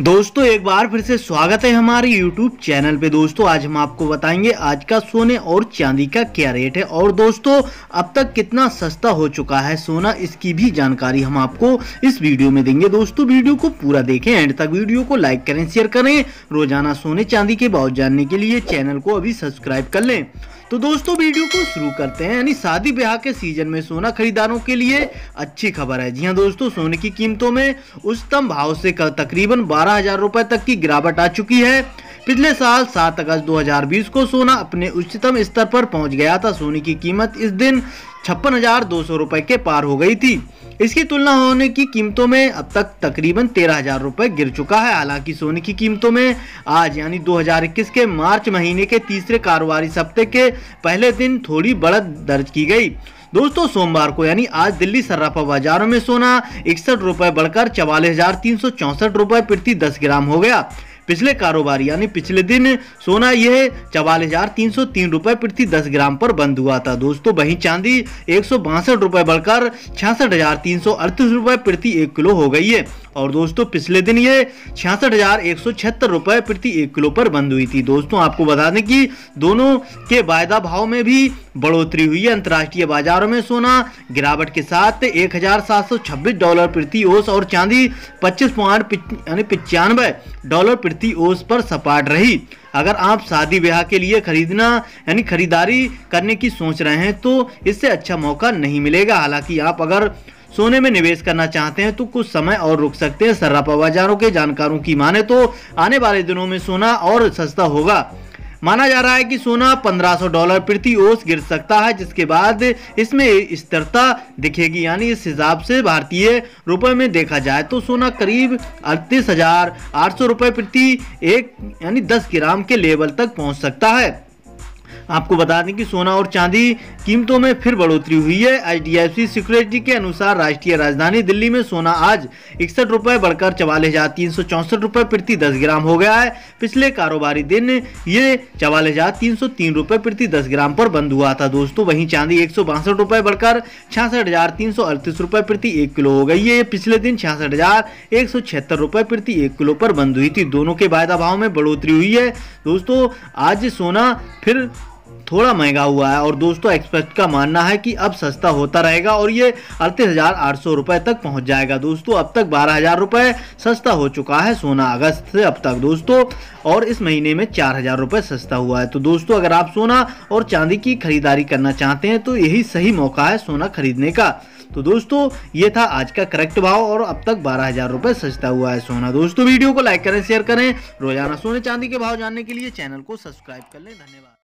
दोस्तों एक बार फिर से स्वागत है हमारे YouTube चैनल पे दोस्तों आज हम आपको बताएंगे आज का सोने और चांदी का क्या रेट है और दोस्तों अब तक कितना सस्ता हो चुका है सोना इसकी भी जानकारी हम आपको इस वीडियो में देंगे दोस्तों वीडियो को पूरा देखें एंड तक वीडियो को लाइक करें शेयर करें रोजाना सोने चांदी के भाव जानने के लिए चैनल को अभी सब्सक्राइब कर लें तो दोस्तों वीडियो को शुरू करते हैं यानी शादी ब्याह के सीजन में सोना खरीदारों के लिए अच्छी खबर है जी हाँ दोस्तों सोने की कीमतों में उच्चतम भाव से कल तकरीबन बारह हजार रुपए तक की गिरावट आ चुकी है पिछले साल 7 अगस्त 2020 को सोना अपने उच्चतम स्तर पर पहुंच गया था सोने की कीमत इस दिन छप्पन हजार दो सौ के पार हो गई थी इसकी तुलना होने की कीमतों में अब तक तकरीबन तेरह हजार रूपए गिर चुका है हालांकि सोने की कीमतों में आज यानी 2021 के मार्च महीने के तीसरे कारोबारी सप्ते के पहले दिन थोड़ी बढ़त दर्ज की गई दोस्तों सोमवार को यानी आज दिल्ली सर्राफा बाजारों में सोना इकसठ रूपए बढ़कर चवालीस हजार तीन सौ चौसठ रूपए प्रति दस ग्राम हो गया पिछले कारोबार यानी पिछले दिन सोना यह चवालीस हजार तीन सौ तीन रुपए प्रति दस ग्राम पर बंद हुआ था दोस्तों वही चांदी एक सौ बासठ रुपए बढ़कर छियासठ हजार तीन सौ अड़तीस रुपए प्रति एक किलो हो गई है और दोस्तों पिछले दिन ये छियासठ हजार एक सौ छिहत्तर रुपए प्रति एक किलो पर बंद हुई थी दोस्तों आपको बता दें कि दोनों के वायदा भाव में भी बढ़ोतरी हुई है अंतर्राष्ट्रीय बाजारों में सोना गिरावट के साथ एक हजार सात सौ छब्बीस डॉलर प्रति ओस और चांदी पच्चीस पॉइंट यानी पिचानवे डॉलर बढ़ती ओस पर सपाट रही अगर आप शादी ब्याह के लिए खरीदना यानी खरीदारी करने की सोच रहे हैं तो इससे अच्छा मौका नहीं मिलेगा हालांकि आप अगर सोने में निवेश करना चाहते हैं तो कुछ समय और रुक सकते हैं सर्रापा बाजारों के जानकारों की माने तो आने वाले दिनों में सोना और सस्ता होगा माना जा रहा है कि सोना 1500 डॉलर प्रति ओस गिर सकता है जिसके बाद इसमें स्थिरता दिखेगी यानी इस हिसाब से भारतीय रुपए में देखा जाए तो सोना करीब अड़तीस हजार आठ सौ रुपये प्रति एक यानी दस ग्राम के लेवल तक पहुंच सकता है आपको बता दें कि सोना और चांदी कीमतों में फिर बढ़ोतरी हुई है एच सिक्योरिटी के अनुसार राष्ट्रीय राजधानी दिल्ली में सोना आज इकसठ रुपए बढ़कर चवालीस हजार तीन सौ चौंसठ रुपये प्रति दस ग्राम हो गया है पिछले कारोबारी दिन ये चवालीस हजार तीन सौ तीन रुपए प्रति दस ग्राम पर बंद हुआ था दोस्तों वहीं चांदी एक सौ बासठ रुपए बढ़कर छियासठ हजार तीन सौ अड़तीस रुपए प्रति एक किलो हो गई है पिछले दिन छियासठ हजार एक सौ छिहत्तर रुपये प्रति एक किलो पर बंद हुई थी दोनों के वायदा भाव में बढ़ोतरी हुई है दोस्तों आज सोना फिर थोड़ा महंगा हुआ है और दोस्तों एक्सपेक्ट का मानना है कि अब सस्ता होता रहेगा और ये अड़तीस हजार आठ सौ रुपए तक पहुंच जाएगा दोस्तों अब तक बारह हजार रुपए सस्ता हो चुका है सोना अगस्त से अब तक दोस्तों और इस महीने में चार हजार रुपए सस्ता हुआ है तो दोस्तों अगर आप सोना और चांदी की खरीदारी करना चाहते हैं तो यही सही मौका है सोना खरीदने का तो दोस्तों ये था आज का करेक्ट भाव और अब तक बारह हजार रुपए सस्ता हुआ है सोना दोस्तों वीडियो को लाइक करें शेयर करें रोजाना सोने चांदी के भाव जानने के लिए चैनल को सब्सक्राइब कर लें धन्यवाद